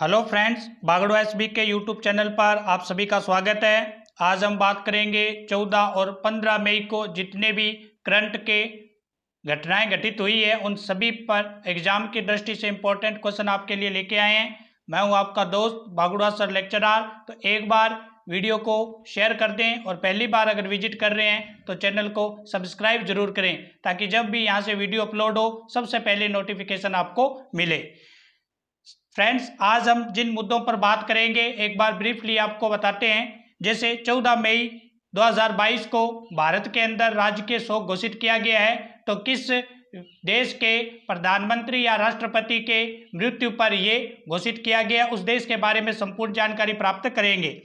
Hello friends Bagdo S K YouTube channel पर आप सभी का स्वागत है आज हम बात करेंगे 14 और 15 मई को जितने भी करंट के घटनाएं घटित हुई है उन सभी पर एग्जाम की दृष्टि से इम्पोर्टेंट क्वेश्चन आपके लिए लेके आए हैं मैं हूं आपका दोस्त बागुड़ा सर लेक्चरर तो एक बार वीडियो को शेयर कर दें और पहली बार अगर विजिट कर रहे हैं तो चैनल को सब्सक्राइब जरूर करें ताकि जब भी यहाँ से वीडियो अपलोड हो सबसे पहले नोटिफिकेशन आपको मिले फ्रेंड्स आज हम जिन मुद्दों पर बात करेंगे एक बार ब्रीफली आपको बताते हैं जैसे 14 मई 2022 को भारत के अंदर राज्य के शोक घोषित किया गया है तो किस देश के प्रधानमंत्री या राष्ट्रपति के मृत्यु पर ये घोषित किया गया उस देश के बारे में संपूर्ण जानकारी प्राप्त करेंगे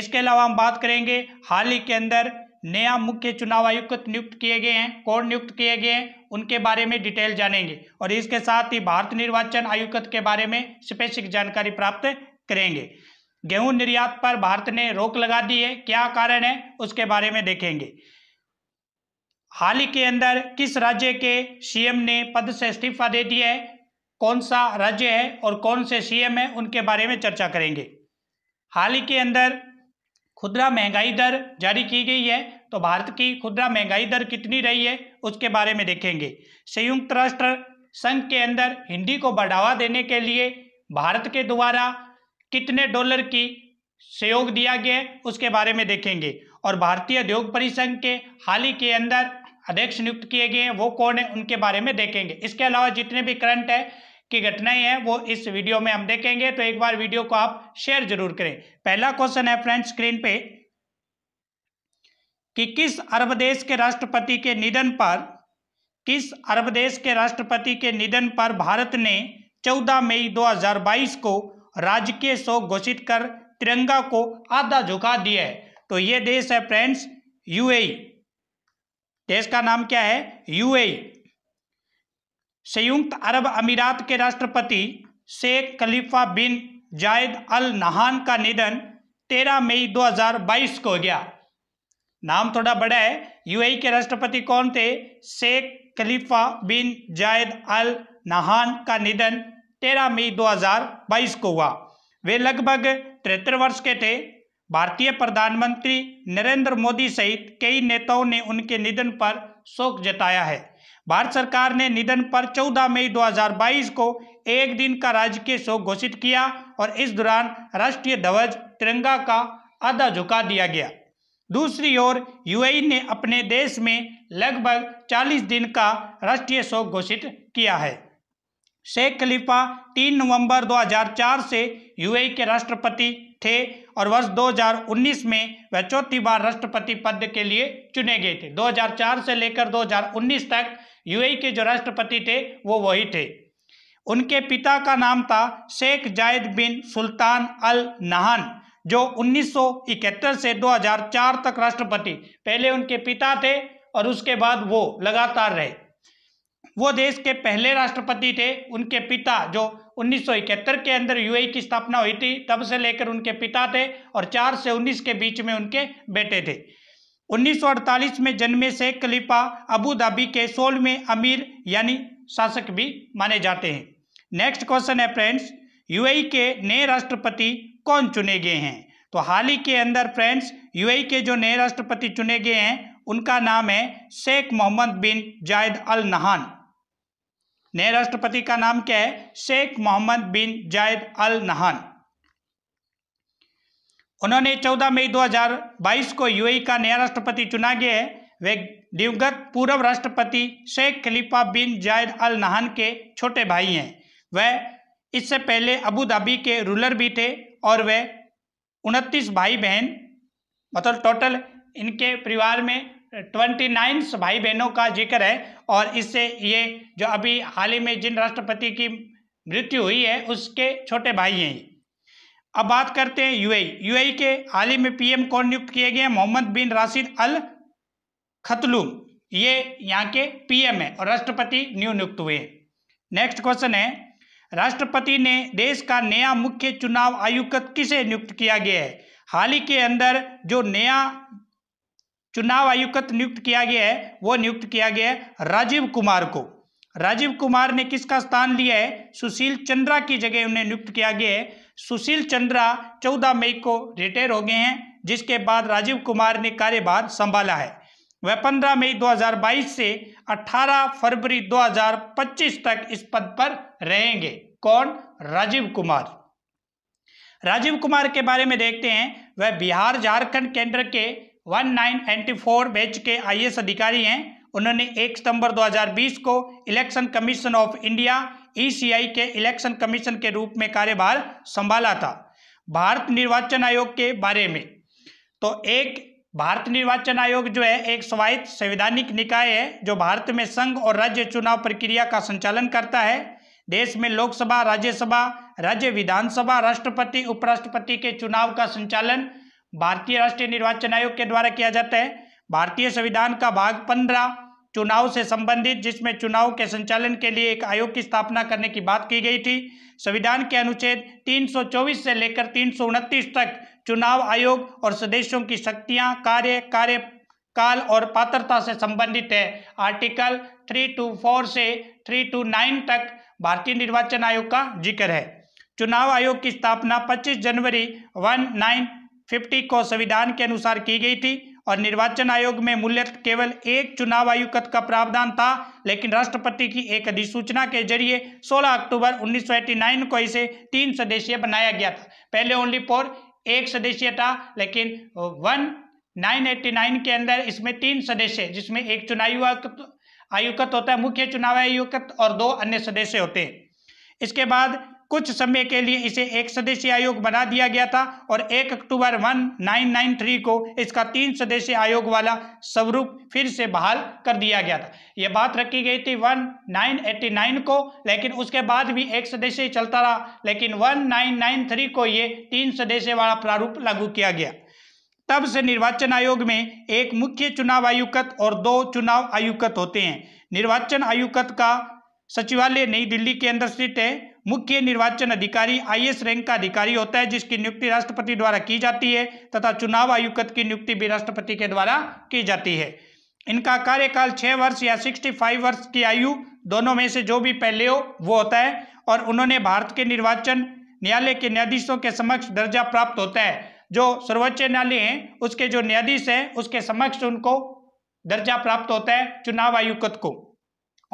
इसके अलावा हम बात करेंगे हाल ही के अंदर नया मुख्य चुनाव आयुक्त नियुक्त किए गए हैं कौन नियुक्त किए गए हैं उनके बारे में डिटेल जानेंगे और इसके साथ ही भारत निर्वाचन आयुक्त के बारे में स्पेसिफिक जानकारी प्राप्त करेंगे गेहूं निर्यात पर भारत ने रोक लगा दी है क्या कारण है उसके बारे में देखेंगे हाल ही के अंदर किस राज्य के सीएम ने पद से इस्तीफा दे दिया है कौन सा राज्य है और कौन से सीएम है उनके बारे में चर्चा करेंगे हाल ही के अंदर खुदरा महंगाई दर जारी की गई है तो भारत की खुदरा महंगाई दर कितनी रही है उसके बारे में देखेंगे संयुक्त राष्ट्र संघ के अंदर हिंदी को बढ़ावा देने के लिए भारत के द्वारा कितने डॉलर की सहयोग दिया गया है उसके बारे में देखेंगे और भारतीय उद्योग परिसंघ के हाल ही के अंदर अध्यक्ष नियुक्त किए गए हैं वो कौन है उनके बारे में देखेंगे इसके अलावा जितने भी करंट है की घटनाएं हैं वो इस वीडियो में हम देखेंगे तो एक बार वीडियो को आप शेयर जरूर करें पहला क्वेश्चन है फ्रेंड स्क्रीन पे कि किस अरब देश के राष्ट्रपति के निधन पर किस अरब देश के राष्ट्रपति के निधन पर भारत ने 14 मई 2022 को राजकीय शोक घोषित कर तिरंगा को आधा झुका दिया है तो ये देश है फ्रेंड्स यूएई देश का नाम क्या है यूएई संयुक्त अरब अमीरात के राष्ट्रपति शेख खलीफा बिन जायद अल नहान का निधन 13 मई 2022 को हो गया नाम थोड़ा बड़ा है यूएई e के राष्ट्रपति कौन थे शेख खलीफा बिन जायद अल नाहान का निधन 13 मई 2022 को हुआ वे लगभग तिहत्तर वर्ष के थे भारतीय प्रधानमंत्री नरेंद्र मोदी सहित कई नेताओं ने उनके निधन पर शोक जताया है भारत सरकार ने निधन पर 14 मई 2022 को एक दिन का राजकीय शोक घोषित किया और इस दौरान राष्ट्रीय ध्वज तिरंगा का आधा झुका दिया गया दूसरी ओर यूएई ने अपने देश में लगभग 40 दिन का राष्ट्रीय शोक घोषित किया है शेख खलीफा 3 नवंबर 2004 से यूएई के राष्ट्रपति थे और वर्ष 2019 में वह चौथी बार राष्ट्रपति पद के लिए चुने गए थे 2004 से लेकर 2019 तक यूएई के जो राष्ट्रपति थे वो वही थे उनके पिता का नाम था शेख जायद बिन सुल्तान अल नहान जो 1971 से 2004 तक राष्ट्रपति पहले उनके पिता थे और उसके बाद वो लगातार रहे वो देश के पहले राष्ट्रपति थे उनके पिता जो 1971 के अंदर यूएई की स्थापना हुई थी तब से लेकर उनके पिता थे और चार से 19 के बीच में उनके बेटे थे 1948 में जन्मे से खलीफा अबू धाबी के सोल में अमीर यानी शासक भी माने जाते हैं नेक्स्ट क्वेश्चन है फ्रेंड्स यूएई e के नए राष्ट्रपति कौन चुने गए हैं तो हाल ही के अंदर फ्रेंड्स यूएई e के जो नए राष्ट्रपति चुने गए हैं उनका नाम है शेख मोहम्मद बिन जायद अल नहान नए राष्ट्रपति का नाम क्या है शेख मोहम्मद बिन जायद अल नहान उन्होंने 14 मई 2022 को यूएई e का नया राष्ट्रपति चुना गया है वे दिवगत पूर्व राष्ट्रपति शेख खलीफा बिन जायद अल नहान के छोटे भाई हैं वह इससे पहले अबू धाबी के रूलर भी थे और वे उनतीस भाई बहन मतलब टोटल इनके परिवार में ट्वेंटी नाइन भाई बहनों का जिक्र है और इससे ये जो अभी हाल ही में जिन राष्ट्रपति की मृत्यु हुई है उसके छोटे भाई हैं अब बात करते हैं यूएई यूएई e। e के हाल ही में पीएम कौन नियुक्त किए गए मोहम्मद बिन राशिद अल खतलूम ये यहाँ के पीएम है और राष्ट्रपति न्यू नियुक्त हुए नेक्स्ट क्वेश्चन है राष्ट्रपति ने देश का नया मुख्य चुनाव आयुक्त किसे नियुक्त किया गया है हाल ही के अंदर जो नया चुनाव आयुक्त नियुक्त किया गया है वो नियुक्त किया गया है राजीव कुमार को राजीव कुमार ने किसका स्थान लिया है सुशील चंद्रा की जगह उन्हें नियुक्त किया गया है सुशील चंद्रा 14 मई को रिटायर हो गए हैं जिसके बाद राजीव कुमार ने कार्यभार संभाला है वह 15 मई 2022 से 18 फरवरी 2025 तक इस पद पर रहेंगे कौन राजीव कुमार राजीव कुमार के बारे में देखते हैं वह बिहार झारखंड केंद्र के 1994 बैच के आई अधिकारी हैं उन्होंने 1 सितंबर 2020 को इलेक्शन कमीशन ऑफ इंडिया ई के इलेक्शन कमीशन के रूप में कार्यभार संभाला था भारत निर्वाचन आयोग के बारे में तो एक भारत निर्वाचन आयोग जो है एक स्वायत्त संवैधानिक निकाय है जो भारत में संघ और राज्य चुनाव प्रक्रिया का संचालन करता है देश में लोकसभा राज्यसभा राज्य विधानसभा राष्ट्रपति उपराष्ट्रपति के चुनाव का संचालन भारतीय राष्ट्रीय निर्वाचन आयोग के द्वारा किया जाता है भारतीय संविधान का भाग पंद्रह चुनाव से संबंधित जिसमें चुनाव के संचालन के लिए एक आयोग की स्थापना करने की बात की गई थी संविधान के अनुच्छेद 324 से लेकर तीन तक चुनाव आयोग और सदस्यों की शक्तियां कार्य कार्य काल और पात्रता से संबंधित है आर्टिकल 324 से 329 तक भारतीय निर्वाचन आयोग का जिक्र है चुनाव आयोग की स्थापना 25 जनवरी 1950 को संविधान के अनुसार की गई थी और निर्वाचन आयोग में मूल्य केवल एक चुनाव आयुक्त का प्रावधान था लेकिन राष्ट्रपति की एक अधिसूचना के जरिए 16 अक्टूबर 1989 को इसे तीन सदस्य बनाया गया था पहले ओनली फॉर एक सदस्य था लेकिन वन नाइन एट्टी नाइन के अंदर इसमें तीन सदस्य जिसमें एक चुनाव आयुक्त होता है मुख्य चुनाव आयुक्त और दो अन्य सदस्य होते हैं इसके बाद कुछ समय के लिए इसे एक सदस्यीय आयोग बना दिया गया था और 1 अक्टूबर 1993 को इसका तीन सदस्यीय आयोग वाला स्वरूप फिर से बहाल कर दिया गया था यह बात रखी गई थी 1989 को लेकिन उसके बाद भी एक सदस्य चलता रहा लेकिन 1993 को ये तीन सदस्य वाला प्रारूप लागू किया गया तब से निर्वाचन आयोग में एक मुख्य चुनाव आयुक्त और दो चुनाव आयुक्त होते हैं निर्वाचन आयुक्त का सचिवालय नई दिल्ली के अंदर स्थित है मुख्य निर्वाचन अधिकारी आईएएस रैंक का अधिकारी होता है जिसकी नियुक्ति राष्ट्रपति द्वारा की जाती है तथा चुनाव आयुक्त की नियुक्ति भी राष्ट्रपति के द्वारा की जाती है इनका कार्यकाल छः वर्ष या सिक्सटी फाइव वर्ष की आयु दोनों में से जो भी पहले हो वो होता है और उन्होंने भारत के निर्वाचन न्यायालय के न्यायाधीशों के समक्ष दर्जा प्राप्त होता है जो सर्वोच्च न्यायालय हैं उसके जो न्यायाधीश हैं उसके समक्ष उनको दर्जा प्राप्त होता है चुनाव आयुक्त को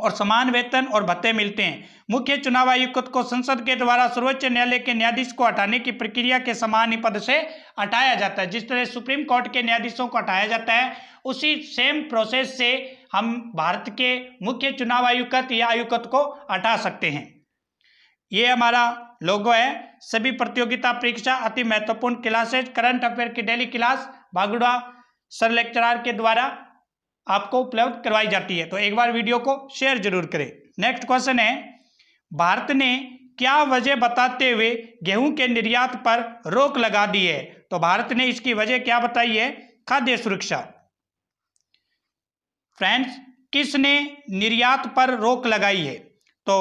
और समान वेतन और भत्ते मिलते हैं मुख्य चुनाव आयुक्त को संसद के द्वारा सर्वोच्च न्यायालय के न्यायाधीश को हटाने की प्रक्रिया के समान ही पद से हटाया जाता है जिस तरह सुप्रीम कोर्ट के न्यायाधीशों को हटाया जाता है उसी सेम प्रोसेस से हम भारत के मुख्य चुनाव आयुक्त या आयुक्त को हटा सकते हैं ये हमारा लोगो है सभी प्रतियोगिता परीक्षा अति महत्वपूर्ण क्लासेज करंट अफेयर की daily class Bhaguda sir lecturer के द्वारा आपको उपलब्ध करवाई जाती है तो एक बार वीडियो को शेयर जरूर करें नेक्स्ट क्वेश्चन है भारत ने क्या वजह बताते हुए गेहूं के निर्यात पर रोक लगा दी है तो भारत ने इसकी वजह क्या बताई है खाद्य सुरक्षा फ्रेंड्स किसने निर्यात पर रोक लगाई है तो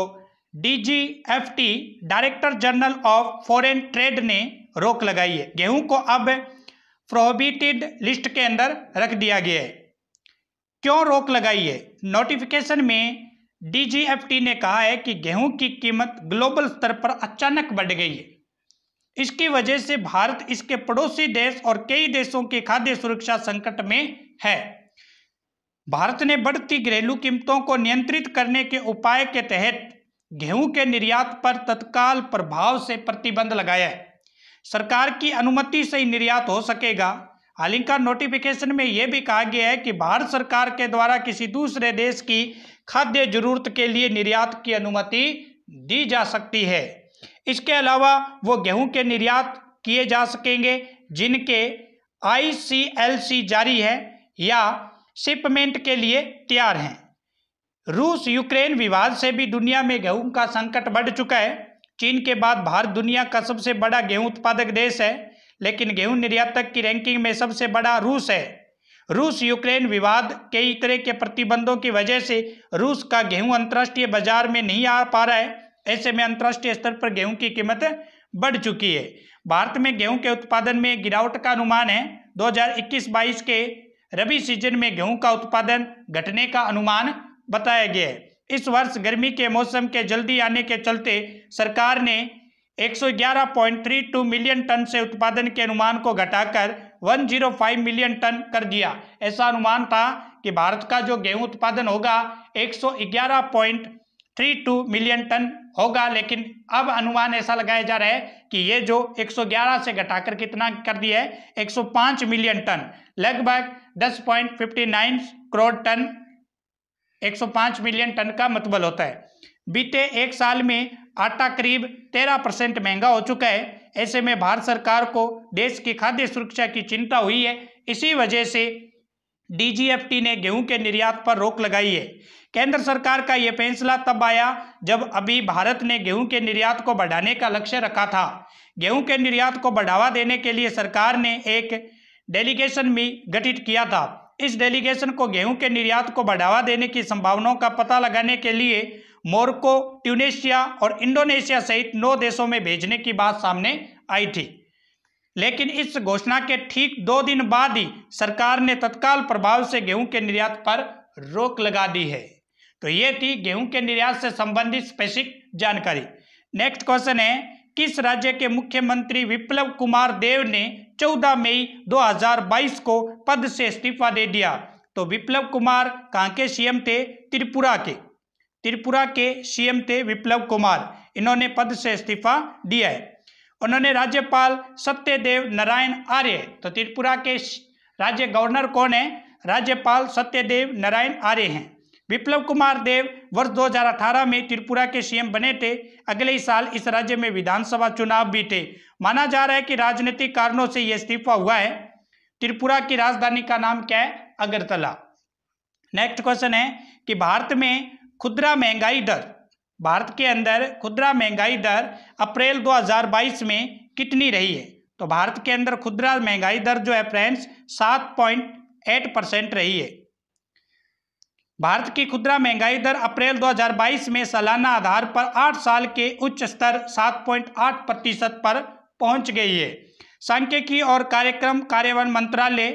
DGFT director general of foreign trade ने रोक लगाई है गेहूं को अब प्रोहिबिटेड लिस्ट के अंदर रख दिया गया है क्यों रोक लगाई है नोटिफिकेशन में डीजीएफटी ने कहा है कि गेहूं की कीमत ग्लोबल स्तर पर अचानक बढ़ गई है इसकी वजह से भारत इसके पड़ोसी देश और कई देशों के खाद्य सुरक्षा संकट में है भारत ने बढ़ती घरेलू कीमतों को नियंत्रित करने के उपाय के तहत गेहूं के निर्यात पर तत्काल प्रभाव से प्रतिबंध लगाया है सरकार की अनुमति से ही निर्यात हो सकेगा हालांकि नोटिफिकेशन में यह भी कहा गया है कि भारत सरकार के द्वारा किसी दूसरे देश की खाद्य जरूरत के लिए निर्यात की अनुमति दी जा सकती है इसके अलावा वो गेहूं के निर्यात किए जा सकेंगे जिनके आईसीएलसी जारी है या शिपमेंट के लिए तैयार हैं रूस यूक्रेन विवाद से भी दुनिया में गेहूं का संकट बढ़ चुका है चीन के बाद भारत दुनिया का सबसे बड़ा गेहूं उत्पादक देश है लेकिन गेहूं निर्यातक की रैंकिंग में सबसे बड़ा रूस है रूस यूक्रेन विवाद कई तरह के प्रतिबंधों की वजह से रूस का गेहूं अंतर्राष्ट्रीय बाजार में नहीं आ पा रहा है ऐसे में अंतर्राष्ट्रीय स्तर पर गेहूं की कीमत बढ़ चुकी है भारत में गेहूं के उत्पादन में गिरावट का अनुमान है 2021 हजार के रबी सीजन में गेहूं का उत्पादन घटने का अनुमान बताया गया है इस वर्ष गर्मी के मौसम के जल्दी आने के चलते सरकार ने 111.32 मिलियन टन से उत्पादन के अनुमान को घटाकर 105 मिलियन टन कर दिया ऐसा अनुमान था कि भारत का जो गेहूं उत्पादन होगा 111.32 मिलियन टन होगा लेकिन अब अनुमान ऐसा लगाया जा रहा है कि ये जो 111 से घटाकर कितना कर दिया है 105 मिलियन टन लगभग 10.59 करोड़ टन 105 मिलियन टन का मतबल होता है बीते एक साल में आटा करीब तेरह परसेंट महंगा हो चुका है ऐसे में भारत सरकार को देश की खाद्य सुरक्षा की चिंता हुई है इसी वजह से डीजीएफटी ने गेहूं के निर्यात पर रोक लगाई है केंद्र सरकार का यह फैसला तब आया जब अभी भारत ने गेहूं के निर्यात को बढ़ाने का लक्ष्य रखा था गेहूं के निर्यात को बढ़ावा देने के लिए सरकार ने एक डेलीगेशन भी गठित किया था इस डेलीगेशन को गेहूं के निर्यात को बढ़ावा देने की संभावनाओं का पता लगाने के लिए मोरको ट्यूनेशिया और इंडोनेशिया सहित नौ देशों में भेजने की बात सामने आई थी लेकिन इस घोषणा के ठीक दो दिन बाद ही सरकार ने तत्काल प्रभाव से गेहूं के निर्यात पर रोक लगा दी है तो ये थी गेहूं के निर्यात से संबंधित स्पेसिक जानकारी नेक्स्ट क्वेश्चन है किस राज्य के मुख्यमंत्री विप्लव कुमार देव ने 14 मई 2022 को पद से इस्तीफा दे दिया तो विप्लव कुमार कहाँ के सीएम थे त्रिपुरा के त्रिपुरा के सीएम थे विप्लव कुमार इन्होंने पद से इस्तीफा दिया है उन्होंने राज्यपाल सत्यदेव नारायण आर्य तो त्रिपुरा के राज्य गवर्नर कौन है राज्यपाल सत्यदेव नारायण आर्य हैं विप्लव कुमार देव वर्ष 2018 में त्रिपुरा के सीएम बने थे अगले ही साल इस राज्य में विधानसभा चुनाव भी थे माना जा रहा है कि राजनीतिक कारणों से यह इस्तीफा हुआ है त्रिपुरा की राजधानी का नाम क्या है अगरतला नेक्स्ट क्वेश्चन है कि भारत में खुदरा महंगाई दर भारत के अंदर खुदरा महंगाई दर अप्रैल 2022 में कितनी रही है तो भारत के अंदर खुदरा महंगाई दर जो है फ्रेंड्स सात पॉइंट एट परसेंट रही है भारत की खुदरा महंगाई दर अप्रैल 2022 में सालाना आधार पर आठ साल के उच्च स्तर 7.8 प्रतिशत पर पहुंच गई है सांख्यिकी और कार्यक्रम कार्यान्वयन मंत्रालय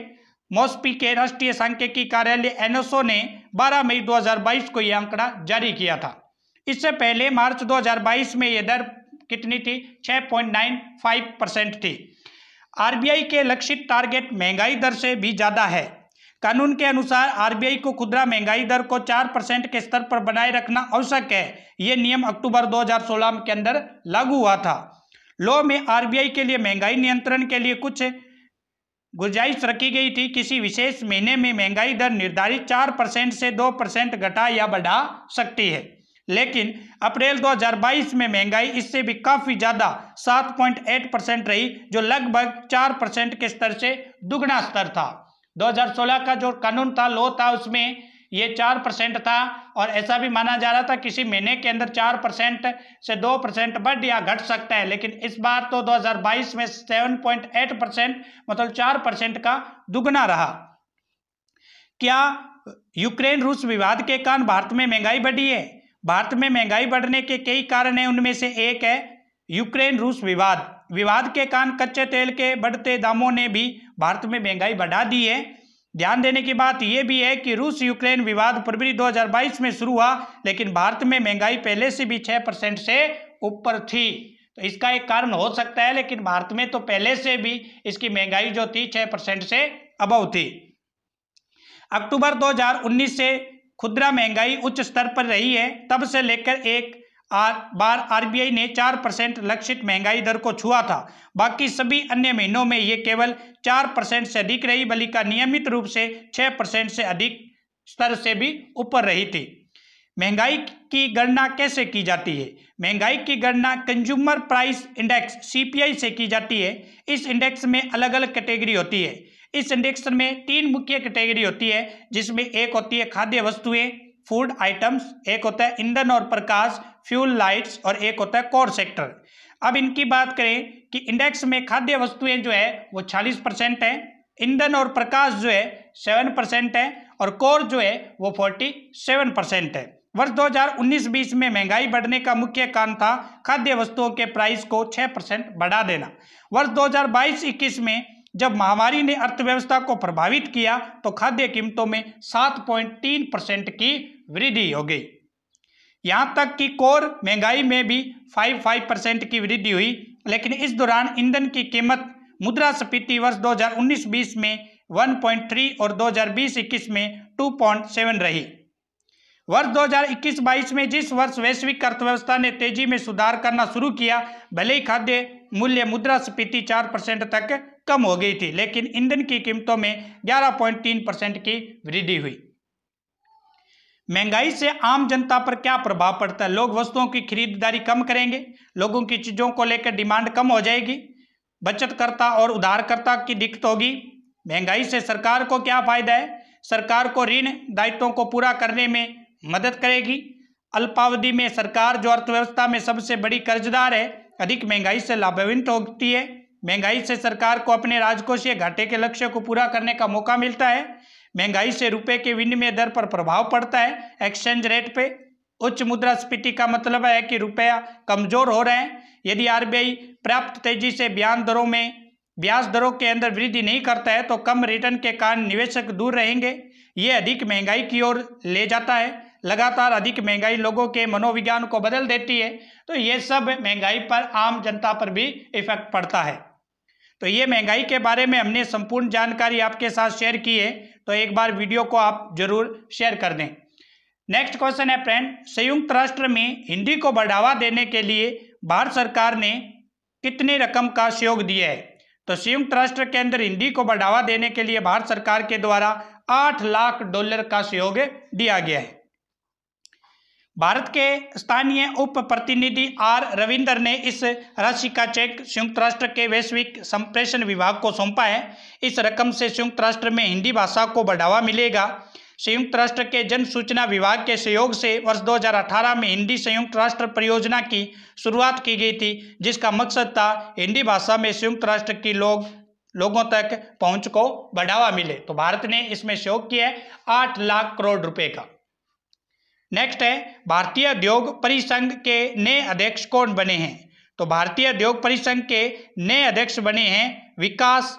मोस्पी के राष्ट्रीय सांख्यिकी कार्यालय एनएसओ ने 12 मई 2022 को यह आंकड़ा जारी किया था इससे पहले मार्च 2022 में यह दर कितनी थी 6.95 परसेंट थी आरबीआई के लक्षित टारगेट महंगाई दर से भी ज़्यादा है कानून के अनुसार आरबीआई को खुदरा महंगाई दर को 4 परसेंट के स्तर पर बनाए रखना आवश्यक है ये नियम अक्टूबर दो के अंदर लागू हुआ था लॉ में आर के लिए महंगाई नियंत्रण के लिए कुछ गुंजाइश रखी गई थी किसी विशेष महीने में महंगाई दर निर्धारित चार परसेंट से दो परसेंट घटा या बढ़ा सकती है लेकिन अप्रैल 2022 में महंगाई इससे भी काफ़ी ज़्यादा 7.8 परसेंट रही जो लगभग चार परसेंट के स्तर से दुगना स्तर था 2016 का जो कानून था लो था उसमें ये चार परसेंट था और ऐसा भी माना जा रहा था किसी महीने के अंदर चार परसेंट से दो परसेंट बढ़ या घट सकता है लेकिन इस बार तो 2022 में 7.8 परसेंट मतलब चार परसेंट का दुगना रहा क्या यूक्रेन रूस विवाद के कारण भारत में महंगाई बढ़ी है भारत में महंगाई बढ़ने के कई कारण हैं उनमें से एक है यूक्रेन रूस विवाद विवाद के कारण कच्चे तेल के बढ़ते दामों ने भी भारत में महंगाई बढ़ा दी है ध्यान देने की बात यह भी है कि रूस यूक्रेन विवाद फरवरी 2022 में शुरू हुआ लेकिन भारत में महंगाई पहले से भी 6 परसेंट से ऊपर थी तो इसका एक कारण हो सकता है लेकिन भारत में तो पहले से भी इसकी महंगाई जो थी 6 परसेंट से अबव थी अक्टूबर 2019 से खुदरा महंगाई उच्च स्तर पर रही है तब से लेकर एक आर बार आरबीआई ने चार परसेंट लक्षित महंगाई दर को छुआ था बाकी सभी अन्य महीनों में ये केवल चार परसेंट से अधिक रही बल्कि नियमित रूप से छः परसेंट से अधिक स्तर से भी ऊपर रही थी महंगाई की गणना कैसे की जाती है महंगाई की गणना कंज्यूमर प्राइस इंडेक्स सीपीआई से की जाती है इस इंडेक्स में अलग अलग कैटेगरी होती है इस इंडेक्स में तीन मुख्य कैटेगरी होती है जिसमें एक होती है खाद्य वस्तुएं फूड आइटम्स एक होता है ईंधन और प्रकाश फ्यूल लाइट्स और एक होता है कोर सेक्टर अब इनकी बात करें कि इंडेक्स में खाद्य वस्तुएं जो है वो 40 परसेंट है ईंधन और प्रकाश जो है सेवन परसेंट है और कोर जो है वो फोर्टी सेवन परसेंट है वर्ष 2019-20 में महंगाई बढ़ने का मुख्य कारण था खाद्य वस्तुओं के प्राइस को 6 परसेंट बढ़ा देना वर्ष 2022-21 में जब महामारी ने अर्थव्यवस्था को प्रभावित किया तो खाद्य कीमतों में सात परसेंट की वृद्धि हो गई यहाँ तक कि कोर महंगाई में भी फाइव फाइव परसेंट की वृद्धि हुई लेकिन इस दौरान ईंधन की कीमत मुद्रास्फीति वर्ष 2019-20 में 1.3 और 2020-21 में 2.7 रही वर्ष 2021-22 में जिस वर्ष वैश्विक अर्थव्यवस्था ने तेजी में सुधार करना शुरू किया भले ही खाद्य मूल्य मुद्रास्फीति 4 परसेंट तक कम हो गई थी लेकिन ईंधन की कीमतों में 11.3 परसेंट की वृद्धि हुई महंगाई से आम जनता पर क्या प्रभाव पड़ता है लोग वस्तुओं की खरीददारी कम करेंगे लोगों की चीज़ों को लेकर डिमांड कम हो जाएगी बचतकर्ता और उधारकर्ता की दिक्कत होगी महंगाई से सरकार को क्या फायदा है सरकार को ऋण दायित्वों को पूरा करने में मदद करेगी अल्पावधि में सरकार जो अर्थव्यवस्था में सबसे बड़ी कर्जदार है अधिक महंगाई से लाभान्वित होती है महंगाई से सरकार को अपने राजकोषीय घाटे के लक्ष्य को पूरा करने का मौका मिलता है महंगाई से रुपए के विनिमय दर पर प्रभाव पड़ता है एक्सचेंज रेट पे उच्च मुद्रास्फीति का मतलब है कि रुपया कमजोर हो रहे हैं यदि आरबीआई पर्याप्त तेजी से ब्याज दरों में ब्याज दरों के अंदर वृद्धि नहीं करता है तो कम रिटर्न के कारण निवेशक दूर रहेंगे ये अधिक महंगाई की ओर ले जाता है लगातार अधिक महंगाई लोगों के मनोविज्ञान को बदल देती है तो ये सब महंगाई पर आम जनता पर भी इफेक्ट पड़ता है तो ये महंगाई के बारे में हमने संपूर्ण जानकारी आपके साथ शेयर की है तो एक बार वीडियो को आप जरूर शेयर कर दें नेक्स्ट क्वेश्चन है फ्रेंड संयुक्त राष्ट्र में हिंदी को बढ़ावा देने के लिए भारत सरकार ने कितनी रकम का सहयोग दिया है तो संयुक्त राष्ट्र के अंदर हिंदी को बढ़ावा देने के लिए भारत सरकार के द्वारा आठ लाख डॉलर का सहयोग दिया गया है भारत के स्थानीय उप प्रतिनिधि आर रविंदर ने इस राशि का चेक संयुक्त राष्ट्र के वैश्विक संप्रेषण विभाग को सौंपा है इस रकम से संयुक्त राष्ट्र में हिंदी भाषा को बढ़ावा मिलेगा संयुक्त राष्ट्र के जन सूचना विभाग के सहयोग से वर्ष 2018 में हिंदी संयुक्त राष्ट्र परियोजना की शुरुआत की गई थी जिसका मकसद था हिंदी भाषा में संयुक्त राष्ट्र की लोग लोगों तक पहुंच को बढ़ावा मिले तो भारत ने इसमें सहयोग किया है आठ लाख करोड़ रुपए का नेक्स्ट है भारतीय उद्योग परिसंघ के नए अध्यक्ष कौन बने हैं तो भारतीय उद्योग परिसंघ के नए अध्यक्ष बने हैं विकास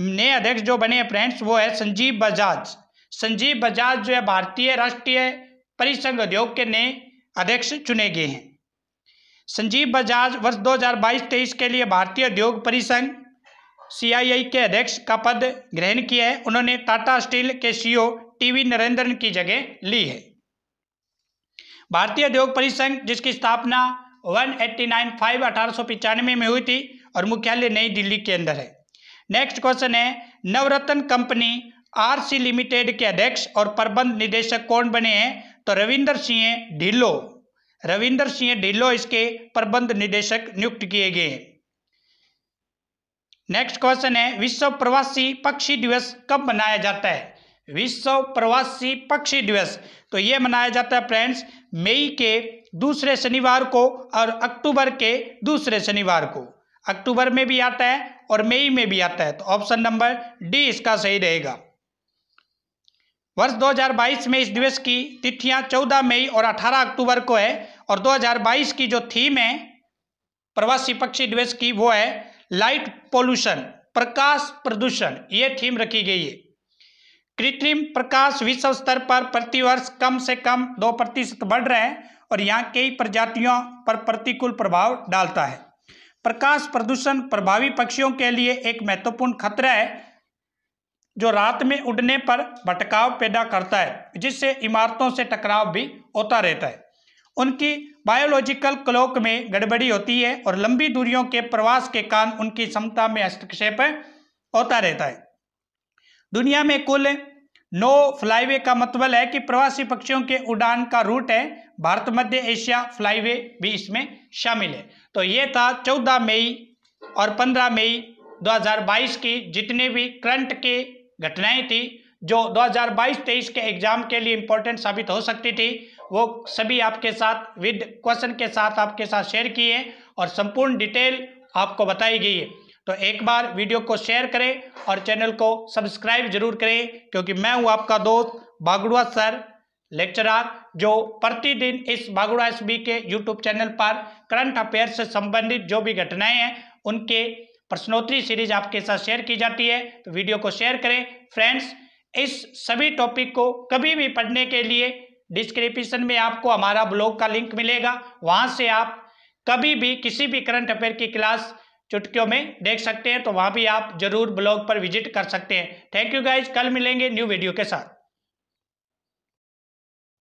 नए अध्यक्ष जो बने हैं फ्रेंड्स वो है संजीव बजाज संजीव बजाज जो है भारतीय राष्ट्रीय परिसंघ उद्योग के नए अध्यक्ष चुने गए हैं संजीव बजाज वर्ष 2022-23 के लिए भारतीय उद्योग परिसंघ सीआईआई के अध्यक्ष का पद ग्रहण किया है उन्होंने टाटा स्टील के सीईओ टीवी e नरेंद्रन की जगह ली है भारतीय उद्योग परिसंघ जिसकी स्थापना वन एट्टी नाइन फाइव अठारह सौ पिचानवे में हुई थी और मुख्यालय नई दिल्ली के अंदर है नेक्स्ट क्वेश्चन है नवरत्न कंपनी आरसी लिमिटेड के अध्यक्ष और प्रबंध निदेशक कौन बने हैं तो रविंदर सिंह ढिल्लो रविंदर सिंह ढिल्लो इसके प्रबंध निदेशक नियुक्त किए गए हैं नेक्स्ट क्वेश्चन है विश्व प्रवासी पक्षी दिवस कब मनाया जाता है विश्व प्रवासी पक्षी दिवस तो ये मनाया जाता है फ्रेंड्स मई के दूसरे शनिवार को और अक्टूबर के दूसरे शनिवार को अक्टूबर में भी आता है और मई में भी आता है तो ऑप्शन नंबर डी इसका सही रहेगा वर्ष 2022 में इस दिवस की तिथियां 14 मई और 18 अक्टूबर को है और 2022 की जो थीम है प्रवासी पक्षी दिवस की वो है लाइट पोल्यूशन प्रकाश प्रदूषण ये थीम रखी गई है कृत्रिम प्रकाश विश्व स्तर पर प्रतिवर्ष कम से कम दो प्रतिशत बढ़ रहे हैं और यहाँ कई प्रजातियों पर प्रतिकूल प्रभाव डालता है प्रकाश प्रदूषण प्रभावी पक्षियों के लिए एक महत्वपूर्ण खतरा है जो रात में उड़ने पर भटकाव पैदा करता है जिससे इमारतों से टकराव भी होता रहता है उनकी बायोलॉजिकल क्लॉक में गड़बड़ी होती है और लंबी दूरियों के प्रवास के कारण उनकी क्षमता में हस्तक्षेप होता रहता है दुनिया में कुल नो फ्लाईवे का मतलब है कि प्रवासी पक्षियों के उड़ान का रूट है भारत मध्य एशिया फ्लाईवे भी इसमें शामिल है तो ये था 14 मई और 15 मई 2022 की जितने भी करंट की घटनाएं थी जो 2022-23 के एग्जाम के लिए इम्पोर्टेंट साबित हो सकती थी वो सभी आपके साथ विद क्वेश्चन के साथ आपके साथ शेयर किए और संपूर्ण डिटेल आपको बताई गई है तो एक बार वीडियो को शेयर करें और चैनल को सब्सक्राइब जरूर करें क्योंकि मैं हूं आपका दोस्त बागुड़ा सर लेक्चरर जो प्रतिदिन इस Baguda S K YouTube channel पर करंट अफेयर से संबंधित जो भी घटनाएं हैं उनके प्रश्नोत्तरी सीरीज आपके साथ शेयर की जाती है तो वीडियो को शेयर करें फ्रेंड्स इस सभी टॉपिक को कभी भी पढ़ने के लिए डिस्क्रिप्शन में आपको हमारा ब्लॉग का लिंक मिलेगा वहाँ से आप कभी भी किसी भी करंट अफेयर की क्लास चुटकियों में देख सकते हैं तो वहाँ भी आप जरूर ब्लॉग पर विजिट कर सकते हैं थैंक यू गाइज कल मिलेंगे न्यू वीडियो के साथ